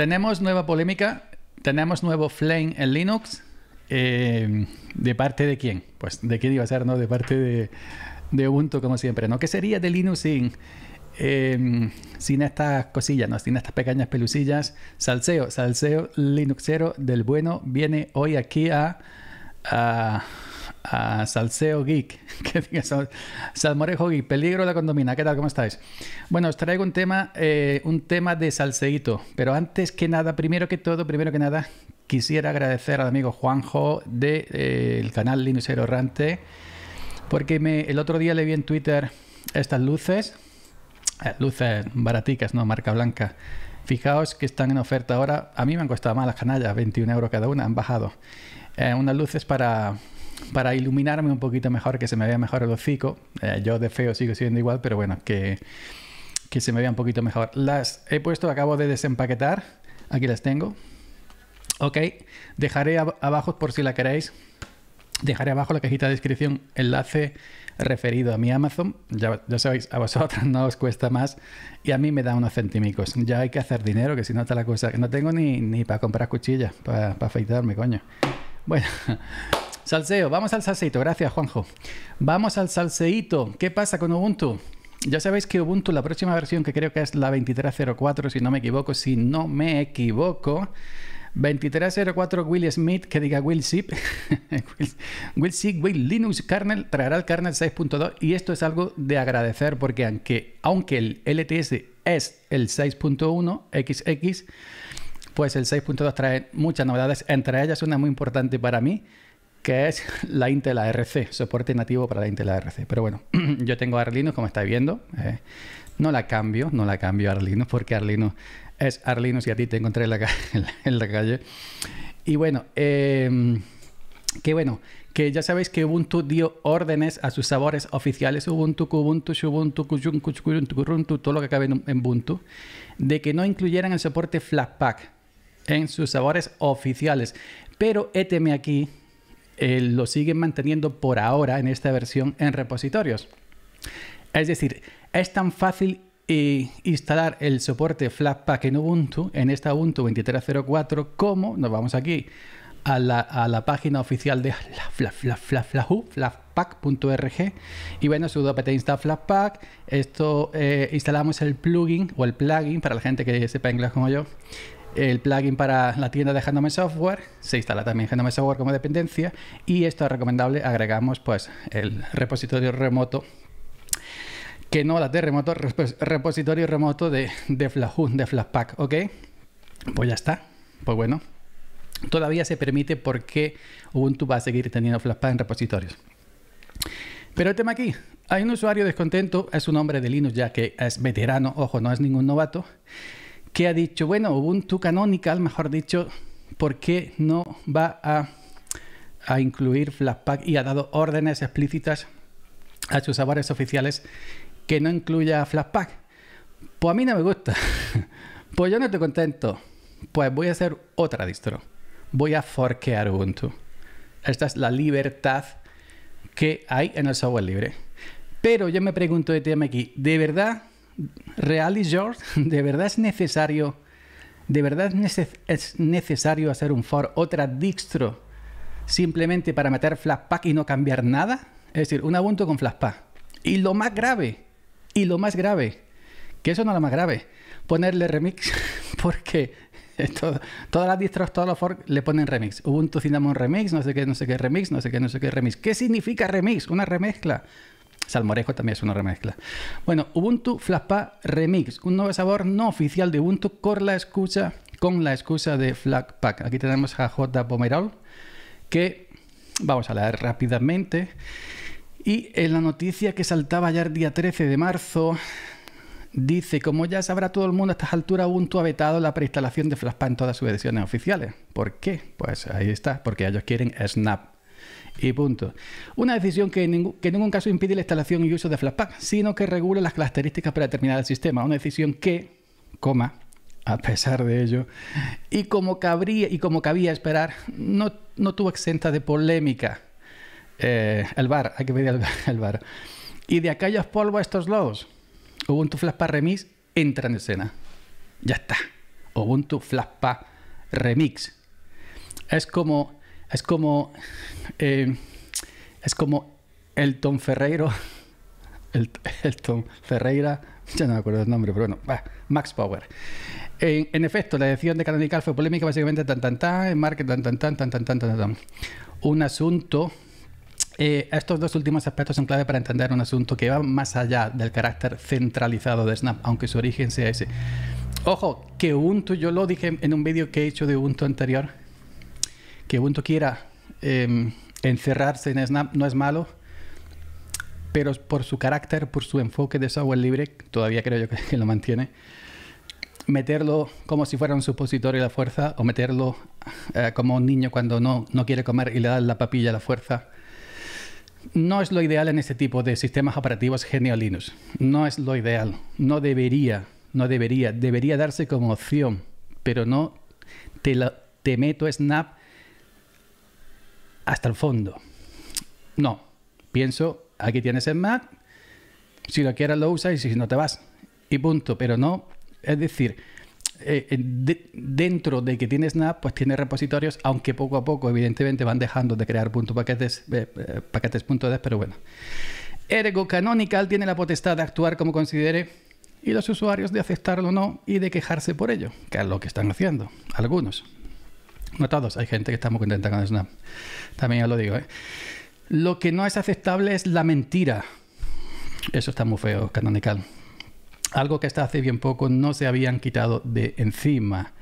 Tenemos nueva polémica, tenemos nuevo flame en Linux. Eh, ¿De parte de quién? Pues de quién iba a ser, ¿no? De parte de, Ubuntu, como siempre, ¿no? ¿Qué sería de Linux sin, em, sin estas cosillas, ¿no? Sin estas pequeñas pelucillas. Salseo, salseo Linuxero del bueno viene hoy aquí a, a a Salseo Geek, Salmorejo Geek, peligro de la condomina. ¿Qué tal? ¿Cómo estáis? Bueno, os traigo un tema, eh, un tema de salseíto, pero antes que nada, primero que todo, primero que nada, quisiera agradecer al amigo Juanjo del de, eh, el canal Errante, porque el otro día le vi en Twitter estas luces, eh, luces baraticas, no marca blanca. Fijaos que están en oferta ahora. A mí me han costado más las canallas, 21 euros cada una, han bajado. unas luces para para iluminarme un poquito mejor, que se me vea mejor el hocico. Eh, yo de feo sigo siendo igual, pero bueno, que, se me vea un poquito mejor. Las he puesto, acabo de desempaquetar. Aquí las tengo. Ok, dejaré abajo por si la queréis. Dejaré abajo la cajita de descripción enlace referido a mi Amazon. Ya, ya, sabéis, a vosotros no os cuesta más y a mí me da unos centimicos. Ya hay que hacer dinero, que si no está la cosa. No tengo ni, ni para comprar cuchillas, para, para afeitarme, coño. Bueno, Salseo, vamos al salseito. Gracias, Juanjo. Vamos al salseito. ¿Qué pasa con Ubuntu? Ya sabéis que Ubuntu, la próxima versión, que creo que es la 23.04, si no me equivoco, si no me equivoco, 2304 Will Smith, que diga Will Sip, Will Sip, Will Linux kernel, traerá el kernel 6.2 y esto es algo de agradecer porque aunque, aunque el LTS es el 6.1 XX, pues el 6.2 trae muchas novedades, entre ellas una muy importante para mí, que es la Intel ARC, soporte nativo para la Intel ARC. Pero bueno, yo tengo Arlinux, como estáis viendo. Eh, no la cambio, no la cambio a Arlinux, porque Arlino es Arlinux y a ti te encontré en la, calle. Y bueno, eh, que bueno, que ya sabéis que Ubuntu dio órdenes a sus sabores oficiales, Ubuntu, Ubuntu, Ubuntu, Ubuntu, todo lo que cabe en Ubuntu, de que no incluyeran el soporte Flatpak en sus sabores oficiales. Pero éteme aquí eh, lo siguen manteniendo por ahora en esta versión en repositorios. Es decir, es tan fácil eh, instalar el soporte Flatpak en Ubuntu, en esta Ubuntu 23.04, como nos vamos aquí a la, la página oficial de flatpak.org y bueno, sudo apt install Flatpak, esto eh, instalamos el plugin o el plugin para la gente que sepa inglés como yo, el plugin para la tienda de Handome Software, se instala también Handome Software como dependencia y esto es recomendable, agregamos pues el repositorio remoto que no la de remoto, repositorio remoto de, de de Flashpack, ¿ok? Pues ya está, pues bueno. Todavía se permite porque Ubuntu va a seguir teniendo Flashpack en repositorios. Pero el tema aquí, hay un usuario descontento, es un hombre de Linux ya que es veterano, ojo, no es ningún novato, que ha dicho, bueno, Ubuntu Canonical, mejor dicho, ¿por qué no va a, incluir Flatpak y ha dado órdenes explícitas a sus usuarios oficiales que no incluya Flatpak? Pues a mí no me gusta. pues yo no estoy contento. Pues voy a hacer otra distro. Voy a forkear Ubuntu. Esta es la libertad que hay en el software libre. Pero yo me pregunto de TMX, ¿de verdad y George, ¿de verdad es necesario, de verdad es necesario hacer un for otra distro simplemente para meter pack y no cambiar nada? Es decir, un Ubuntu con flashpack. Y lo más grave, y lo más grave, que eso no es lo más grave, ponerle remix, porque todas las distros, todos los forks le ponen remix. Ubuntu Cinnamon remix, no sé qué, no sé qué remix, no sé qué, no sé qué remix. ¿Qué significa remix? Una remezcla. Salmorejo también es una remezcla. Bueno, Ubuntu Flashpa Remix, un nuevo sabor no oficial de Ubuntu con la excusa, con la excusa de Flashpack. Aquí tenemos a J. Pomerol, que vamos a leer rápidamente. Y en la noticia que saltaba ayer día 13 de marzo, dice, como ya sabrá todo el mundo a estas alturas, Ubuntu ha vetado la preinstalación de Flaspa en todas sus ediciones oficiales. ¿Por qué? Pues ahí está, porque ellos quieren Snap y punto. Una decisión que en, ningún, caso impide la instalación y uso de Flatpak, sino que regula las características para determinar el sistema. Una decisión que, coma, a pesar de ello, y como, cabría, y como cabía esperar, no, tuvo exenta de polémica. Eh, el bar, hay que pedir al bar. Y de aquellos polvos a estos lados, Ubuntu Flatpak Remix entra en escena. Ya está. Ubuntu Flatpak Remix. Es como es como. Eh, es como Elton Ferreiro. El, Elton Ferreira. Ya no me acuerdo el nombre, pero bueno. Max Power. En, efecto, la decisión de Canonical fue polémica, básicamente tan tan tan, en marketing tan tan tan tan tan tan Un asunto. Eh, estos dos últimos aspectos son clave para entender un asunto que va más allá del carácter centralizado de Snap, aunque su origen sea ese. Ojo, que Ubuntu, yo lo dije en un vídeo que he hecho de Ubuntu anterior, que Ubuntu quiera em, encerrarse en Snap no es malo, pero por su carácter, por su enfoque de software libre, todavía creo yo que lo mantiene, meterlo como si fuera un supositorio de la fuerza o meterlo eh, como un niño cuando no, no quiere comer y le da la papilla a la fuerza. No es lo ideal en este tipo de sistemas operativos genio Linux. No es lo ideal. No debería, no debería. Debería darse como opción, pero no te, te meto Snap hasta el fondo. No, pienso, aquí tienes el Mac, si lo quieres lo usas y si no te vas. Y punto, pero no, es decir, eh, eh, dentro de que tienes Snap, pues tiene repositorios, aunque poco a poco, evidentemente, van dejando de crear punto paquetes, eh, paquetes pero bueno. Ergo Canonical tiene la potestad de actuar como considere y los usuarios de aceptarlo o no y de quejarse por ello, que es lo que están haciendo algunos. No todos, hay gente que está muy contenta con Snap. También ya lo digo. ¿eh? Lo que no es aceptable es la mentira. Eso está muy feo, canonical. Algo que hasta hace bien poco no se habían quitado de encima.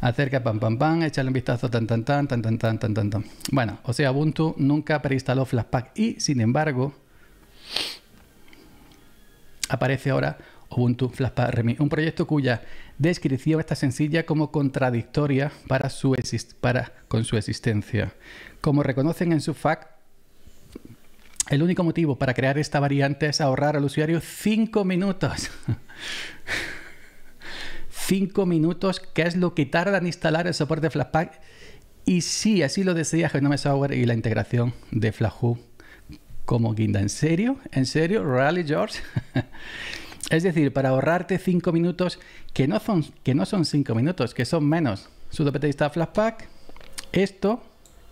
Acerca, pam, pam, pam, echarle un vistazo, tan, tan, tan, tan, tan, tan, tan, tan, tan. Bueno, o sea, Ubuntu nunca preinstaló Flashpack y, sin embargo, aparece ahora Ubuntu Flashpack Remi, un proyecto cuya descripción está sencilla como contradictoria para su para, con su existencia. Como reconocen en su FAQ, el único motivo para crear esta variante es ahorrar al usuario 5 minutos. 5 minutos, que es lo que tarda en instalar el soporte Flashpack. Y sí, así lo decía Genome Software y la integración de FlashHub como guinda. ¿En serio? ¿En serio? ¿Rally George? Es decir, para ahorrarte 5 minutos, que no son que no son cinco minutos, que son menos. Sudopetista flashpack, esto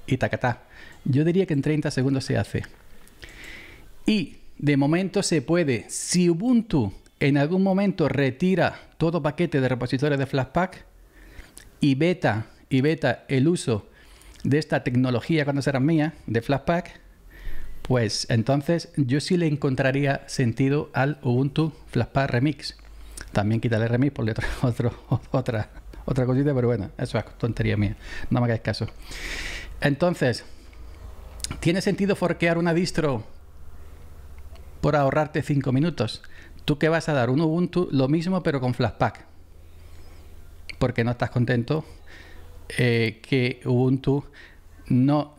y tacatá. Yo diría que en 30 segundos se hace. Y de momento se puede, si Ubuntu en algún momento retira todo paquete de repositorios de Flashpack y beta, y beta el uso de esta tecnología cuando será mía, de Flashpack, pues entonces yo sí le encontraría sentido al Ubuntu Flashpack Remix. También quítale remix por otra, otra, otra cosita, pero bueno, eso es tontería mía. No me hagáis caso. Entonces, ¿tiene sentido forquear una distro por ahorrarte 5 minutos? Tú qué vas a dar un Ubuntu lo mismo pero con Flashpack. Porque no estás contento eh, que Ubuntu no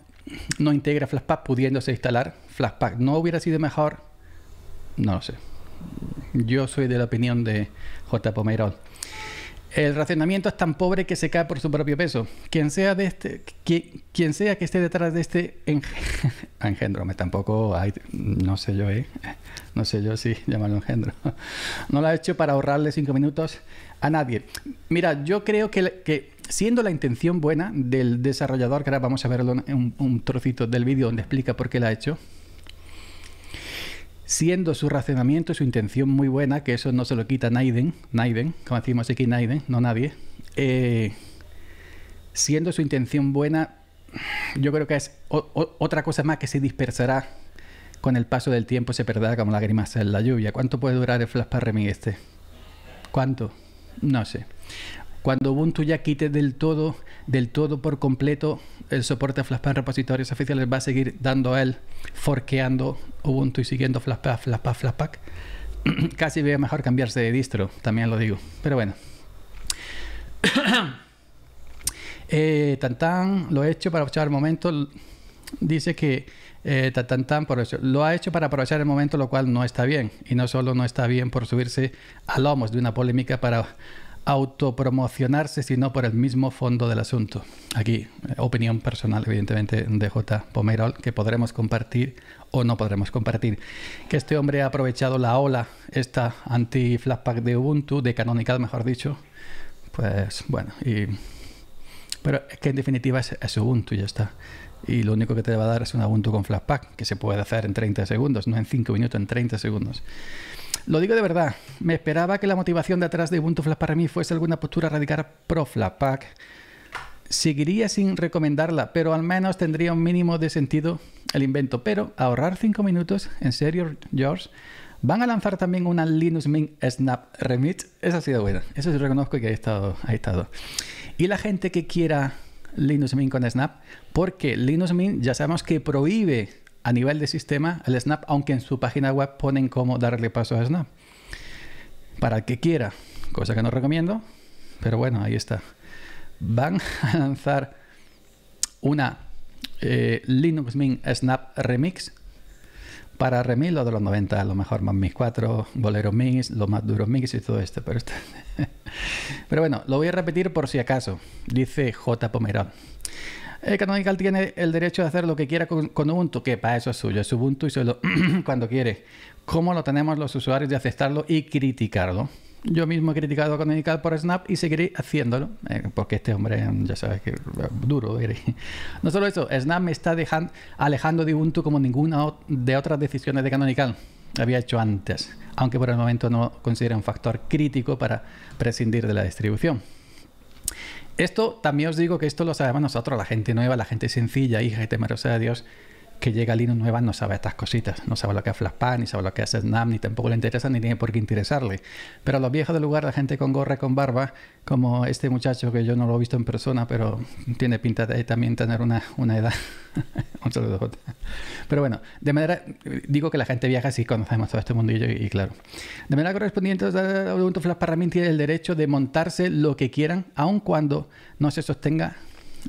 no integra Flashpack pudiéndose instalar Flashpack. ¿No hubiera sido mejor? No lo sé. Yo soy de la opinión de J. Pomerol. El racionamiento es tan pobre que se cae por su propio peso. Quien sea, de este, quien sea que esté detrás de este engendro, tampoco hay, no sé yo, ¿eh? no sé yo si llamarlo engendro. No lo ha hecho para ahorrarle cinco minutos a nadie. Mira, yo creo que, siendo la intención buena del desarrollador, que ahora vamos a verlo en un, trocito del vídeo donde explica por qué la ha hecho, siendo su razonamiento y su intención muy buena, que eso no se lo quita Naiden, Naiden, como decimos aquí Naiden, no nadie, eh, siendo su intención buena, yo creo que es otra cosa más que se dispersará con el paso del tiempo, se perderá como lágrimas en la lluvia. ¿Cuánto puede durar el Flash para Remy este? ¿Cuánto? No sé. Cuando Ubuntu ya quite del todo, del todo por completo el soporte a Flashpack en repositorios oficiales, va a seguir dando a él, forqueando Ubuntu y siguiendo Flashpack, Flashpack, Flashpack. Casi veo mejor cambiarse de distro, también lo digo. Pero bueno. Tantan eh, lo he hecho para aprovechar el momento. Dice que eh, por eso. Lo ha hecho para aprovechar el momento, lo cual no está bien. Y no solo no está bien por subirse a lomos de una polémica para autopromocionarse, sino por el mismo fondo del asunto. Aquí, eh, opinión personal, evidentemente, de J. Pomerol, que podremos compartir o no podremos compartir. Que este hombre ha aprovechado la ola, esta anti-flashback de Ubuntu, de Canonical, mejor dicho. Pues bueno, y... Pero es que en definitiva es, Ubuntu ya está. Y lo único que te va a dar es un Ubuntu con flashback, que se puede hacer en 30 segundos, no en 5 minutos, en 30 segundos. Lo digo de verdad, me esperaba que la motivación de detrás de Ubuntu Flash para mí fuese alguna postura radical pro Pack. Seguiría sin recomendarla, pero al menos tendría un mínimo de sentido el invento. Pero ahorrar 5 minutos, en serio, George, van a lanzar también una Linux Mint Snap Remix. Esa ha sido buena, eso sí reconozco que ha estado, ha estado. Y la gente que quiera Linux Mint con Snap, porque Linux Mint ya sabemos que prohíbe a nivel de sistema el Snap, aunque en su página web ponen cómo darle paso a Snap. Para el que quiera, cosa que no recomiendo, pero bueno, ahí está. Van a lanzar una eh, Linux Mint Snap Remix para remix lo de los 90, a lo mejor más mis 4, boleros mix, los más duros mix y todo esto. Pero, pero bueno, lo voy a repetir por si acaso, dice J. Pomerón. Canonical tiene el derecho de hacer lo que quiera con, Ubuntu, que para eso es suyo, es Ubuntu y solo cuando quiere. ¿Cómo lo tenemos los usuarios de aceptarlo y criticarlo? Yo mismo he criticado a Canonical por Snap y seguiré haciéndolo, eh, porque este hombre ya sabes que es eh, duro eh, No solo eso, Snap me está dejando, alejando de Ubuntu como ninguna de otras decisiones de Canonical había hecho antes, aunque por el momento no considera un factor crítico para prescindir de la distribución. Esto también os digo que esto lo sabemos nosotros, la gente nueva, la gente sencilla, hija y temerosa de Dios, que llega a Lino nueva no sabe estas cositas, no sabe lo que es Flashpan, ni sabe lo que es Snap, ni tampoco le interesa, ni tiene por qué interesarle. Pero a los viejos del lugar, la gente con gorra, con barba, como este muchacho que yo no lo he visto en persona, pero tiene pinta de también tener una, una edad. Pero bueno, de manera, digo que la gente viaja si conocemos todo este mundillo y, y claro. De manera correspondiente, los mí tiene el derecho de montarse lo que quieran, aun cuando no se sostenga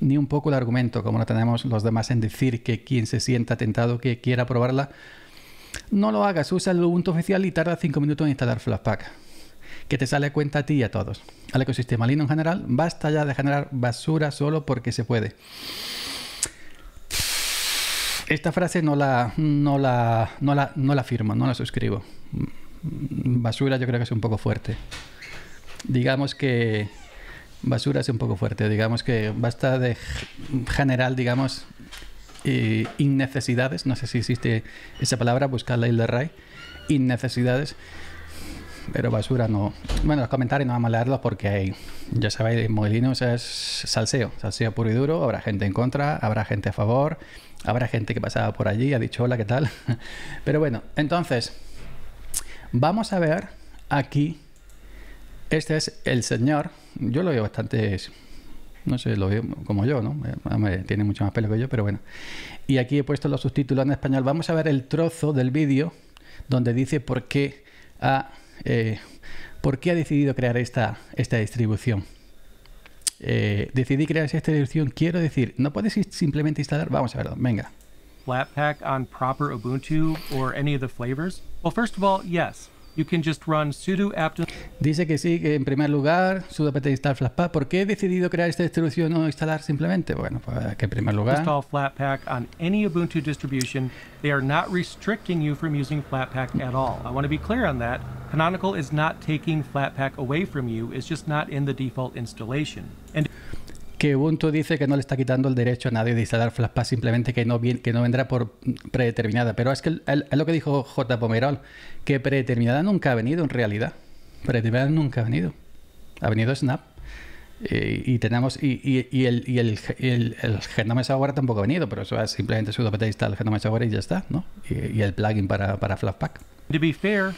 ni un poco el argumento, como lo tenemos los demás en decir que quien se sienta tentado que quiera probarla, no lo hagas, usa el Ubuntu oficial y tarda 5 minutos en instalar Flashpack, Que te sale a cuenta a ti y a todos. Al ecosistema Linux en general, basta ya de generar basura solo porque se puede. Esta frase no la, no la, la, no la firmo, no la suscribo. Basura yo creo que es un poco fuerte. Digamos que basura es un poco fuerte. Digamos que basta de general, digamos, eh, innecesidades. No sé si existe esa palabra, buscarla isla de Ray, Innecesidades pero basura no. Bueno, los comentarios no vamos a leerlos porque ya sabéis, Molinos es salseo, salseo puro y duro. Habrá gente en contra, habrá gente a favor, habrá gente que pasaba por allí, ha dicho hola, ¿qué tal? Pero bueno, entonces, vamos a ver aquí. Este es el señor. Yo lo veo bastante. No sé, lo veo como yo, ¿no? Eh, tiene mucho más pelo que yo, pero bueno. Y aquí he puesto los subtítulos en español. Vamos a ver el trozo del vídeo donde dice por qué ha. Eh, ¿por qué ha decidido crear esta, distribución? Eh, decidí crear esta distribución, quiero decir, no puedes simplemente instalar, vamos a verlo, venga. Flatpak on proper Ubuntu or any of the flavors? Well, first of all, yes. you can just run sudo apt Dice que sí, que en primer lugar, sudo apt install flatpak. ¿Por qué he decidido crear esta distribución o instalar simplemente? Bueno, pues que en primer lugar. Install flatpak on any Ubuntu distribution. They are not restricting you from using flatpak at all. I want to be clear on that. Canonical is not taking flatpak away from you. It's just not in the default installation. And que Ubuntu dice que no le está quitando el derecho a nadie de instalar Flatpak, simplemente que no, que no vendrá por predeterminada. Pero es que es lo que dijo J. Pomerol, que predeterminada nunca ha venido en realidad. Predeterminada nunca ha venido. Ha venido Snap. Eh, y, tenemos y, el, el, genome software tampoco ha venido, pero eso es simplemente sudo instalar el genome software y ya está, ¿no? Y, el plugin para, para Flatpak. Flatpak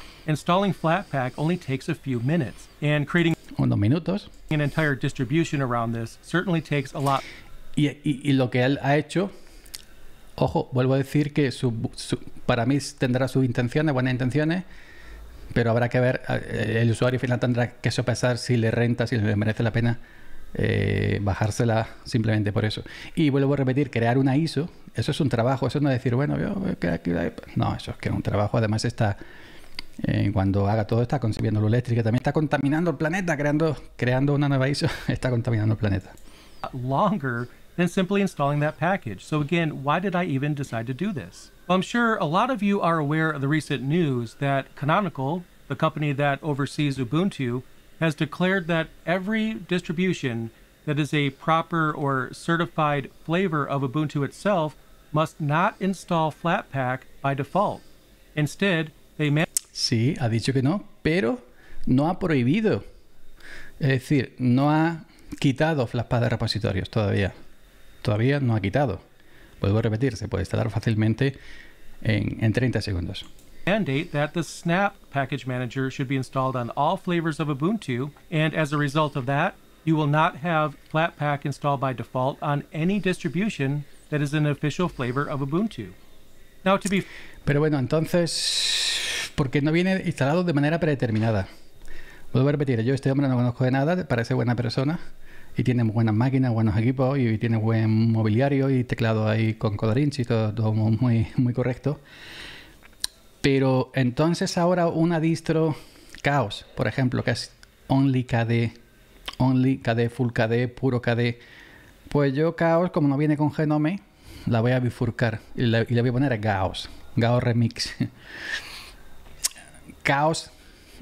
minutes unos minutos. Y, lo que él ha hecho, ojo, vuelvo a decir que para mí tendrá sus intenciones, buenas intenciones, pero habrá que ver, eh, eh, el usuario final tendrá que sopesar si le renta, si le merece la pena eh, bajársela simplemente por eso. Y vuelvo a repetir, crear una ISO, eso es un trabajo, eso no es decir, bueno, yo... No, eso es que es un trabajo, además está eh, cuando haga todo está consumiendo luz eléctrica, también está contaminando el planeta, creando, creando una nueva ISO, está contaminando el planeta. Longer than simply installing that package. So again, why did I even decide to do this? Well, I'm sure a lot of you are aware of the recent news that Canonical, the company that oversees Ubuntu, has declared that every distribution that is a proper or certified flavor of Ubuntu itself must not install Flatpak by default. Instead, they may Sí, ha dicho que no, pero no ha prohibido. Es decir, no ha quitado Flashpass de repositorios todavía. Todavía no ha quitado. Puedo a repetir, se puede instalar fácilmente en, en 30 segundos. mandate that the Snap Package Manager should be installed on all flavors of Ubuntu, and as a result of that, you will not have Flatpak installed by default on any distribution that is an official flavor of Ubuntu. Now to be Pero bueno, entonces porque no viene instalado de manera predeterminada. Vuelvo a repetir, yo este hombre no conozco de nada, parece buena persona y tiene buenas máquinas, buenos equipos y tiene buen mobiliario y teclado ahí con Codarinchi, y todo muy, muy correcto. Pero entonces ahora una distro Chaos, por ejemplo, que es Only KD, Only KD, Full KD, Puro KD, pues yo Chaos, como no viene con Genome, la voy a bifurcar y, le voy a poner a Chaos, Chaos Remix. caos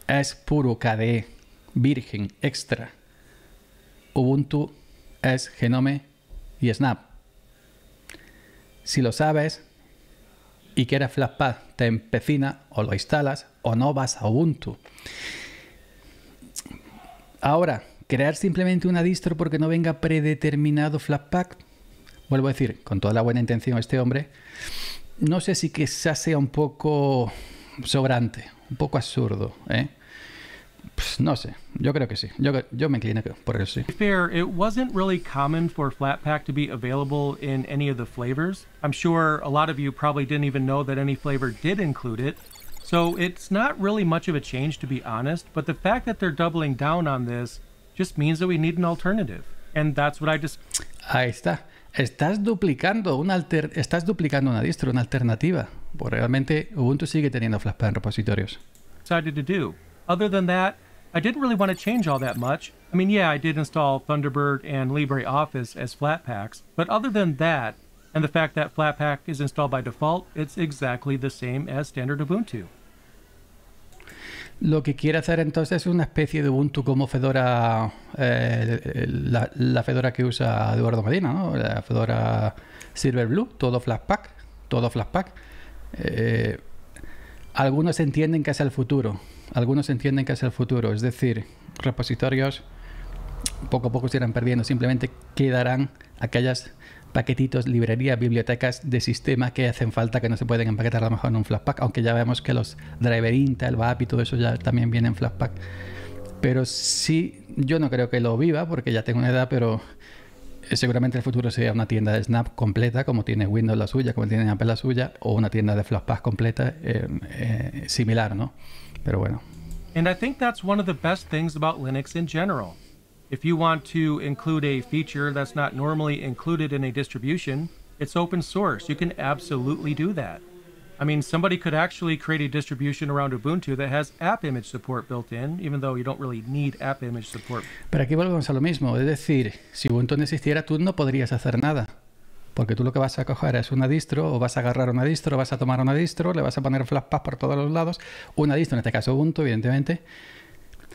es puro KDE, virgen, extra. Ubuntu es Genome y Snap. Si lo sabes y quieres Flashpad, te empecina o lo instalas o no vas a Ubuntu. Ahora, crear simplemente una distro porque no venga predeterminado Flashpack? vuelvo a decir, con toda la buena intención este hombre, no sé si quizás sea un poco sobrante, un poco absurdo, ¿eh? Pues, no sé, yo creo que sí. Yo, yo me incliné por eso sí. Fair, it wasn't really common for flat pack to be available in any of the flavors. I'm sure a lot of you probably didn't even know that any flavor did include it. So it's not really much of a change to be honest, but the fact that they're doubling down on this just means that we need an alternative. And that's what I just Ahí está. Estás duplicando una alter... estás duplicando una distro, una alternativa. Pues realmente Ubuntu sigue teniendo Flatpak en repositorios. Decided to do. Other than that, I didn't really want to change all that much. I mean, yeah, I did install Thunderbird and LibreOffice as Flatpaks, but other than that, and the fact that Flatpak is installed by default, it's exactly the same as standard Ubuntu. lo que quiere hacer entonces es una especie de Ubuntu como Fedora, eh, la, Fedora que usa Eduardo Medina, la Fedora Silverblue, Blue, todo flashpack, todo flashpack. Eh, algunos entienden que es el futuro, algunos entienden que es el futuro, es decir, repositorios poco a poco se irán perdiendo, simplemente quedarán aquellas paquetitos, librerías, bibliotecas de sistema que hacen falta que no se pueden empaquetar a lo mejor en un flashpack, aunque ya vemos que los driver Intel, VAP y todo eso ya también vienen en Flatpak. Pero sí, yo no creo que lo viva porque ya tengo una edad, pero eh, seguramente el futuro sea una tienda de Snap completa, como tiene Windows la suya, como tiene Apple la suya, o una tienda de Flatpak completa em, eh, similar, ¿no? Pero bueno. And I think that's one of the best things about Linux in general. If you want to include a feature that's not normally included in a distribution, it's open source. You can absolutely do that. I mean, somebody could actually create a distribution around Ubuntu that has app image support built in, even though you don't really need app image support. Pero aquí volvemos a lo mismo, es decir, si Ubuntu no existiera, tú no podrías hacer nada. Porque tú lo que vas a coger es una distro, o vas a agarrar una distro, vas a tomar una distro, le vas a poner flashpass por todos los lados, una distro, en este caso Ubuntu, evidentemente.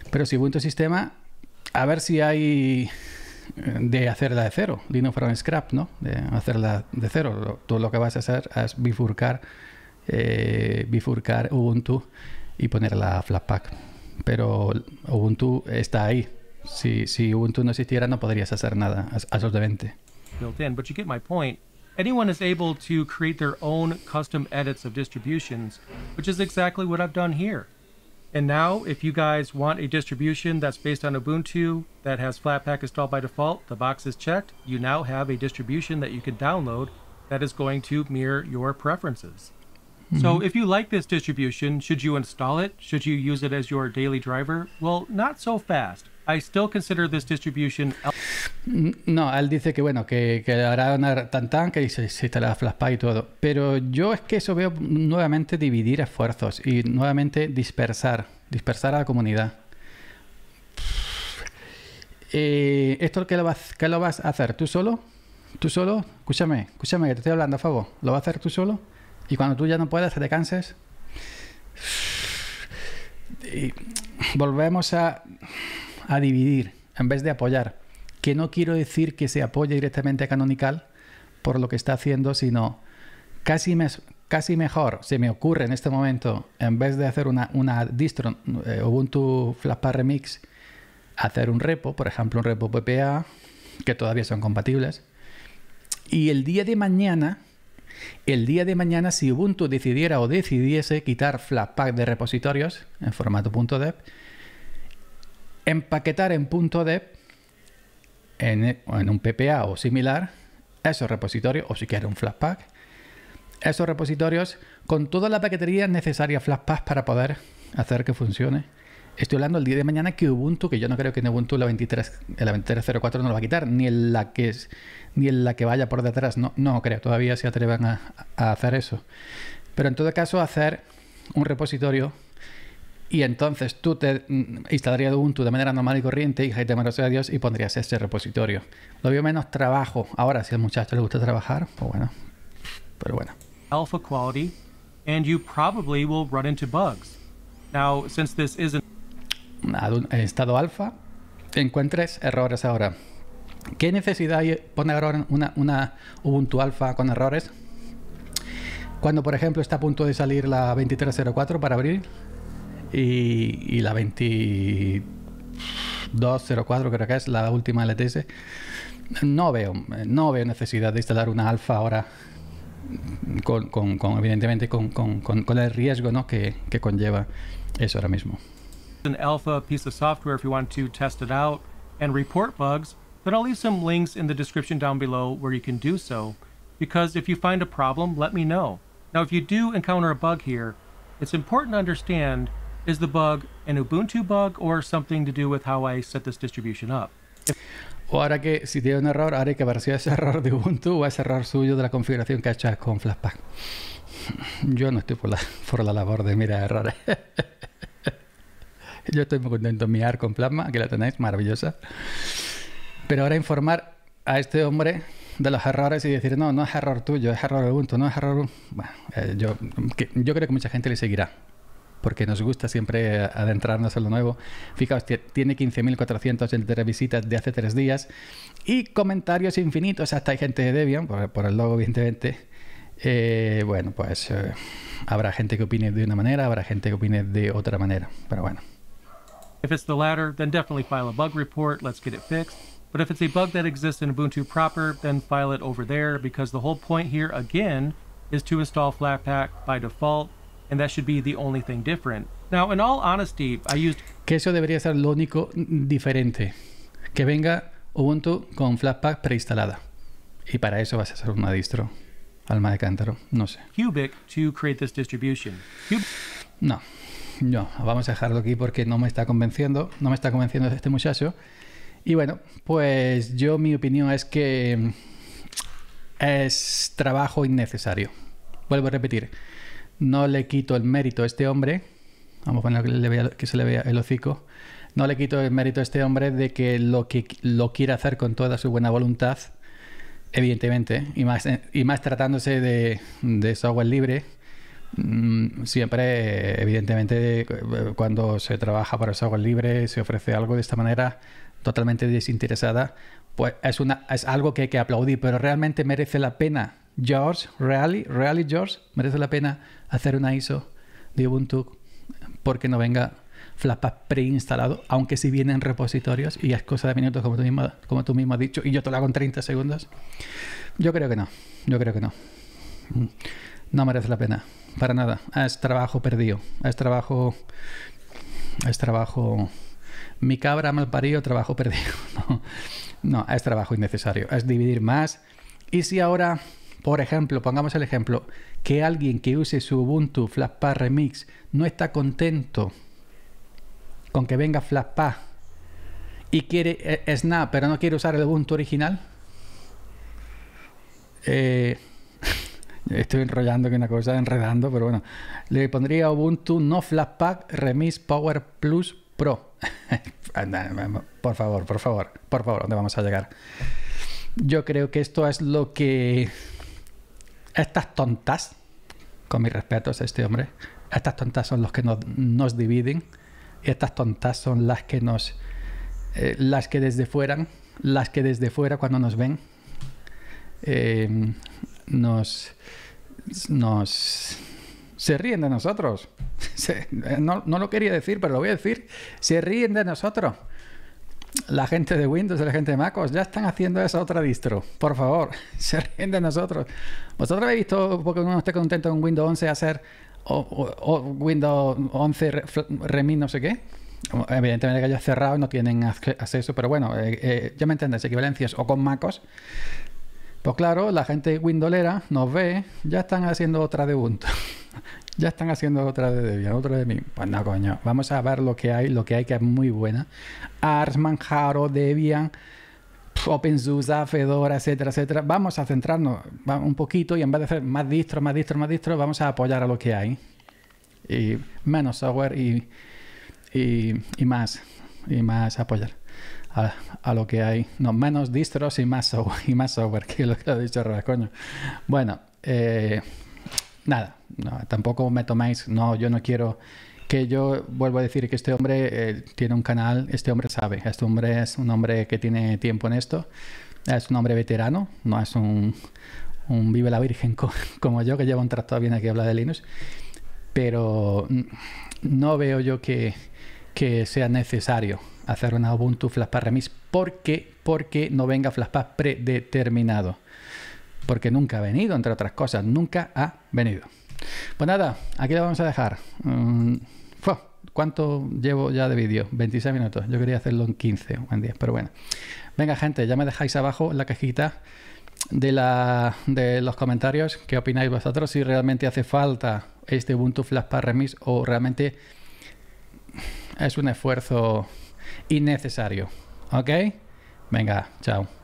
Pero si Ubuntu sistema a ver si hay eh, de hacerla de cero, Linux from scrap, ¿no? De hacerla de cero. todo lo que vas a hacer es bifurcar, eh, bifurcar Ubuntu y ponerla a Flatpak. Pero Ubuntu está ahí. Si, Ubuntu no existiera, no podrías hacer nada, absolutamente. Built in, but you get my point. Anyone is able to create their own custom edits of distributions, which is exactly what I've done here. And now, if you guys want a distribution that's based on Ubuntu that has Flatpak installed by default, the box is checked, you now have a distribution that you can download that is going to mirror your preferences. Mm-hmm. So if you like this distribution, should you install it? Should you use it as your daily driver? Well, not so fast. I still consider this distribution. El- Mm, no, él dice que bueno, que, que hará una tantán, que se, se instalará flaspa y todo. Pero yo es que eso veo nuevamente dividir esfuerzos y nuevamente dispersar, dispersar a la comunidad. Eh, ¿Esto qué lo, vas, lo vas a hacer tú solo? ¿Tú solo? Escúchame, escúchame que te estoy hablando a favor. ¿Lo vas a hacer tú solo? Y cuando tú ya no puedas, te canses. volvemos a, a dividir en vez de apoyar que no quiero decir que se apoye directamente a Canonical por lo que está haciendo, sino casi, casi mejor se me ocurre en este momento, en vez de hacer una, distro eh, Ubuntu Flashpack Remix, hacer un repo, por ejemplo, un repo PPA, que todavía son compatibles. Y el día de mañana, el día de mañana, si Ubuntu decidiera o decidiese quitar Flashpack de repositorios en formato .deb, empaquetar en .deb en, un PPA o similar esos repositorios o si quieres un Flatpak. Esos repositorios con toda la paquetería necesaria Flatpak para poder hacer que funcione. Estoy hablando el día de mañana que Ubuntu, que yo no creo que en Ubuntu la 23, la 2304 no lo va a quitar, ni en la que es, ni en la que vaya por detrás. No, no creo, todavía se atrevan a hacer eso. Pero en todo caso, hacer un repositorio y entonces tú te mm, instalarías Ubuntu de manera normal y corriente y de sea Dios y pondrías ese repositorio. Lo veo menos trabajo. Ahora, si al muchacho le gusta trabajar, pues bueno. Pero bueno. Alpha quality, and you probably will run into bugs. Now, since this isn't. En estado alfa, encuentres errores ahora. ¿Qué necesidad hay poner ahora una, una Ubuntu alfa con errores? Cuando, por ejemplo, está a punto de salir la 2304 para abrir, y, y la 2204 creo que es la última LTS. No veo, no veo necesidad de instalar una alfa ahora con, con, con, evidentemente con, con, el riesgo ¿no? que, que conlleva eso ahora mismo. An alpha piece of software if you want to test it out and report bugs, then I'll some links in the description down below where you can do so. Because if you find a problem, let me know. Now, if you do encounter a bug here, it's important to understand Is the bug an Ubuntu bug or something to do with how I set this distribution up? O ahora que si tiene un error, ahora que apareció ese error de Ubuntu o ese error suyo de la configuración que ha hecho con Flashpack. Yo no estoy por la, por la labor de mirar errores. Yo estoy muy contento de mirar con Plasma, que la tenéis maravillosa. Pero ahora informar a este hombre de los errores y decir, no, no es error tuyo, es error de Ubuntu, no es error... Bueno, eh, yo creo que mucha gente le seguirá porque nos gusta siempre adentrarnos en lo nuevo. Fijaos, tiene 15.483 visitas de hace tres días y comentarios infinitos. Hasta hay gente de Debian, por, por el logo, evidentemente. Eh, bueno, pues eh, habrá gente que opine de una manera, habrá gente que opine de otra manera, pero bueno. If it's the latter, then definitely file a bug report, let's get it fixed. But if it's a bug that exists in Ubuntu proper, then file it over there because the whole point here again is to install Flatpak by default que eso debería ser lo único diferente, que venga Ubuntu con Flashpack preinstalada. Y para eso vas a hacer una distro alma de cántaro, no sé. no. No, vamos a dejarlo aquí porque no me está convenciendo, no me está convenciendo este muchacho. Y bueno, pues yo mi opinión es que es trabajo innecesario. Vuelvo a repetir no le quito el mérito a este hombre, vamos a poner que, se le vea el hocico, no le quito el mérito a este hombre de que lo que lo quiera hacer con toda su buena voluntad, evidentemente, y más, eh, y más tratándose de, de software libre, mm, siempre, evidentemente, eh, cuando se trabaja para software libre, se ofrece algo de esta manera totalmente desinteresada, pues es, una, es algo que hay que aplaudir, pero realmente merece la pena George, really, really George, merece la pena hacer una ISO de Ubuntu porque no venga flapas preinstalado, aunque si vienen repositorios y es cosa de minutos como tú mismo, como tú mismo has dicho y yo te lo hago en 30 segundos. Yo creo que no, yo creo que no. No merece la pena, para nada. Es trabajo perdido, es trabajo, es trabajo mi cabra mal parido, trabajo perdido. no, es trabajo innecesario, es dividir más. Y si ahora por ejemplo, pongamos el ejemplo, que alguien que use su Ubuntu Flashpack Remix no está contento con que venga Flashpack y quiere eh, eh, Snap, pero no quiere usar el Ubuntu original. Eh, estoy enrollando que una cosa, enredando, pero bueno. Le pondría Ubuntu no Flashpack Remix Power Plus Pro. por favor, por favor, por favor, ¿dónde vamos a llegar? Yo creo que esto es lo que estas tontas, con mis respetos a este hombre, estas tontas son los que nos, dividen, estas tontas son las que nos, eh, las que desde fuera, las que desde fuera cuando nos ven, em, nos, nos, se ríen de nosotros. no, no, lo quería decir, pero lo voy a decir. Se ríen de nosotros la gente de Windows la gente de MacOS ya están haciendo esa otra distro. Por favor, se ríen de nosotros. ¿Vosotros habéis visto porque uno no esté contento con Windows 11 hacer o, Windows 11 no sé qué? Evidentemente que ya cerrado y no tienen acceso, pero bueno, eh, eh, ya me entendéis, equivalencias o con MacOS. Pues claro, la gente windolera nos ve, ya están haciendo otra de Ubuntu. Ya están haciendo otra de Debian, otra de mí. Pues no, coño. Vamos a ver lo que hay, lo que hay que es muy buena. Ars, Manjaro, Debian, OpenSUSE, Fedora, etcétera, etcétera. Vamos a centrarnos un poquito y en vez de hacer más distros, más distros, más distros, vamos a apoyar a lo que hay. Y menos software y, más. Y más apoyar. A, lo que hay. No, menos distros y más software, y más software que lo que ha dicho Rara, coño. Bueno, eh, nada, tampoco me tomáis, no, yo no quiero que yo vuelvo a decir que este hombre eh, tiene un canal, este hombre sabe, este hombre es un hombre que tiene tiempo en esto, es un hombre veterano, no es un, vive la virgen como yo, que lleva un trato bien aquí habla de Linux, pero no veo yo que, sea necesario hacer una Ubuntu para Remix porque, porque no venga flashpad predeterminado porque nunca ha venido, entre otras cosas, nunca ha venido. Pues nada, aquí lo vamos a dejar. Mm, ¿Cuánto llevo ya de vídeo? 26 minutos. Yo quería hacerlo en 15 o en 10, pero bueno. Venga, gente, ya me dejáis abajo la cajita de, la, de los comentarios qué opináis vosotros, si realmente hace falta este Ubuntu Flash para Remix o realmente es un esfuerzo innecesario. ¿Ok? Venga, chao.